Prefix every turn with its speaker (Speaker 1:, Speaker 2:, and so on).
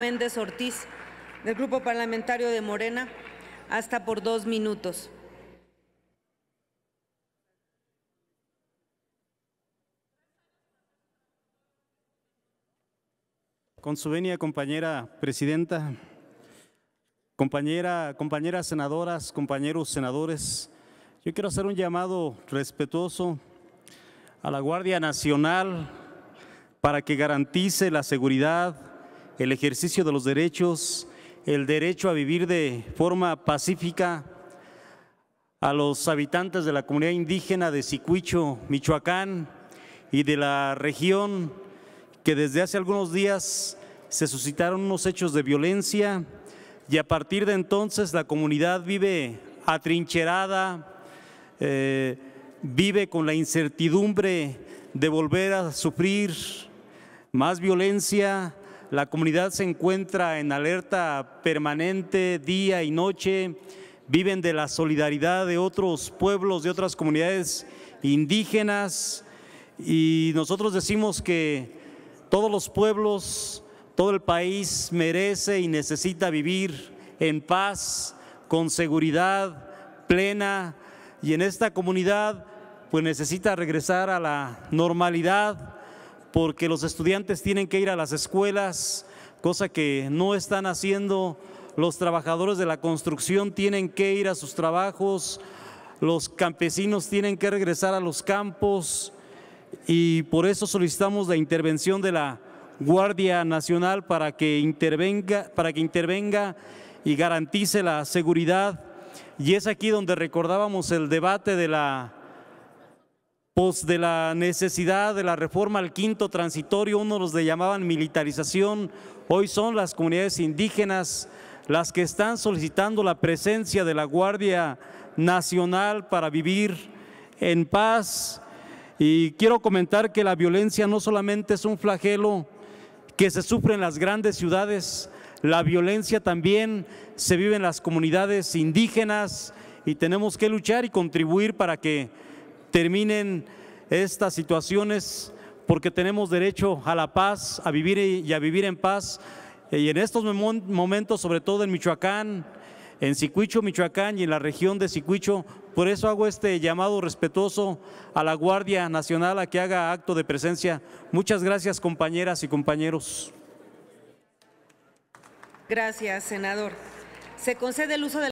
Speaker 1: Méndez Ortiz, del Grupo Parlamentario de Morena, hasta por dos minutos. Con su venia, compañera presidenta, compañera, compañeras senadoras, compañeros senadores, yo quiero hacer un llamado respetuoso a la Guardia Nacional para que garantice la seguridad el ejercicio de los derechos, el derecho a vivir de forma pacífica a los habitantes de la comunidad indígena de Sicuicho, Michoacán y de la región, que desde hace algunos días se suscitaron unos hechos de violencia y a partir de entonces la comunidad vive atrincherada, eh, vive con la incertidumbre de volver a sufrir más violencia, la comunidad se encuentra en alerta permanente día y noche, viven de la solidaridad de otros pueblos, de otras comunidades indígenas y nosotros decimos que todos los pueblos, todo el país merece y necesita vivir en paz, con seguridad plena y en esta comunidad pues necesita regresar a la normalidad porque los estudiantes tienen que ir a las escuelas, cosa que no están haciendo. Los trabajadores de la construcción tienen que ir a sus trabajos, los campesinos tienen que regresar a los campos y por eso solicitamos la intervención de la Guardia Nacional para que intervenga, para que intervenga y garantice la seguridad. Y es aquí donde recordábamos el debate de la pues de la necesidad de la reforma al quinto transitorio, uno los de llamaban militarización, hoy son las comunidades indígenas las que están solicitando la presencia de la Guardia Nacional para vivir en paz. Y quiero comentar que la violencia no solamente es un flagelo que se sufre en las grandes ciudades, la violencia también se vive en las comunidades indígenas y tenemos que luchar y contribuir para que terminen estas situaciones porque tenemos derecho a la paz, a vivir y a vivir en paz. Y en estos momentos, sobre todo en Michoacán, en Cicuicho, Michoacán y en la región de Sicuicho, por eso hago este llamado respetuoso a la Guardia Nacional a que haga acto de presencia. Muchas gracias, compañeras y compañeros. Gracias, senador. Se concede el uso de